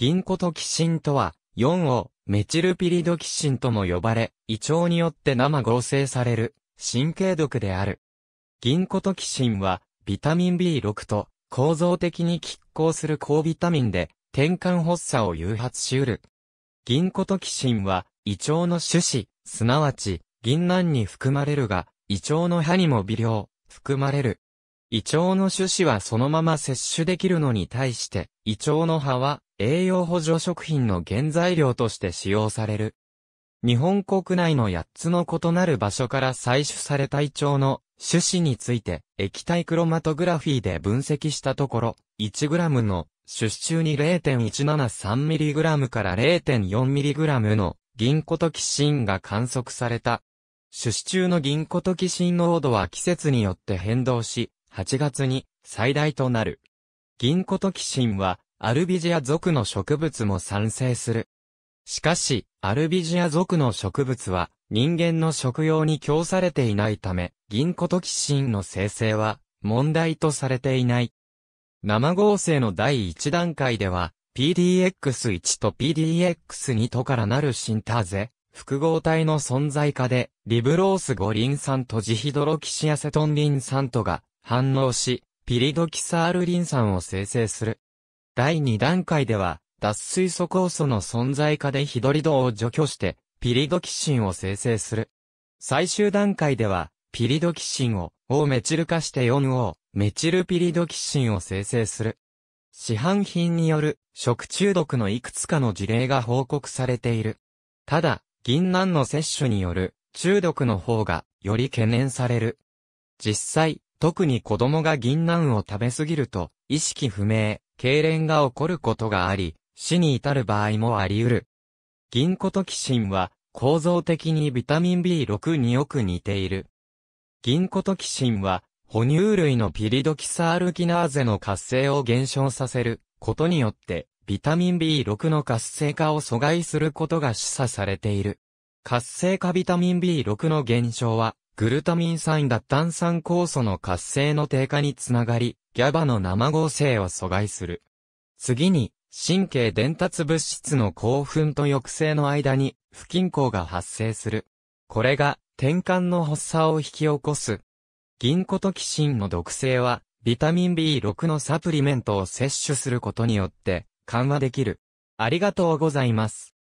銀コトキシンとは、4をメチルピリドキシンとも呼ばれ、胃腸によって生合成される神経毒である。銀コトキシンは、ビタミン B6 と構造的に拮抗する高ビタミンで、転換発作を誘発しうる。銀コトキシンは、胃腸の種子、すなわち、銀杏に含まれるが、胃腸の歯にも微量、含まれる。胃腸の種子はそのまま摂取できるのに対して、胃腸の葉は栄養補助食品の原材料として使用される。日本国内の8つの異なる場所から採取された胃腸の種子について液体クロマトグラフィーで分析したところ、1g の種子中に 0.173mg から 0.4mg の銀コトキシンが観測された。種子中の銀コトキシン濃度は季節によって変動し、8月に最大となる。銀コトキシンはアルビジア属の植物も産生する。しかし、アルビジア属の植物は、人間の食用に供されていないため、銀コトキシンの生成は、問題とされていない。生合成の第1段階では、PDX1 と PDX2 とからなるシンターゼ、複合体の存在化で、リブロースゴリン酸とジヒドロキシアセトンリン酸とが反応し、ピリドキサールリン酸を生成する。第2段階では、脱水素酵素の存在下でヒドリドを除去して、ピリドキシンを生成する。最終段階では、ピリドキシンを、をメチル化して4をメチルピリドキシンを生成する。市販品による食中毒のいくつかの事例が報告されている。ただ、銀杏の摂取による中毒の方がより懸念される。実際、特に子供が銀杏を食べすぎると意識不明、痙攣が起こることがあり、死に至る場合もあり得る。銀コトキシンは構造的にビタミン B6 によく似ている。銀コトキシンは哺乳類のピリドキサールキナーゼの活性を減少させることによってビタミン B6 の活性化を阻害することが示唆されている。活性化ビタミン B6 の減少はグルタミン酸脱炭酸酵素の活性の低下につながり、ギャバの生合成を阻害する。次に、神経伝達物質の興奮と抑制の間に、不均衡が発生する。これが、転換の発作を引き起こす。銀コトキシンの毒性は、ビタミン B6 のサプリメントを摂取することによって、緩和できる。ありがとうございます。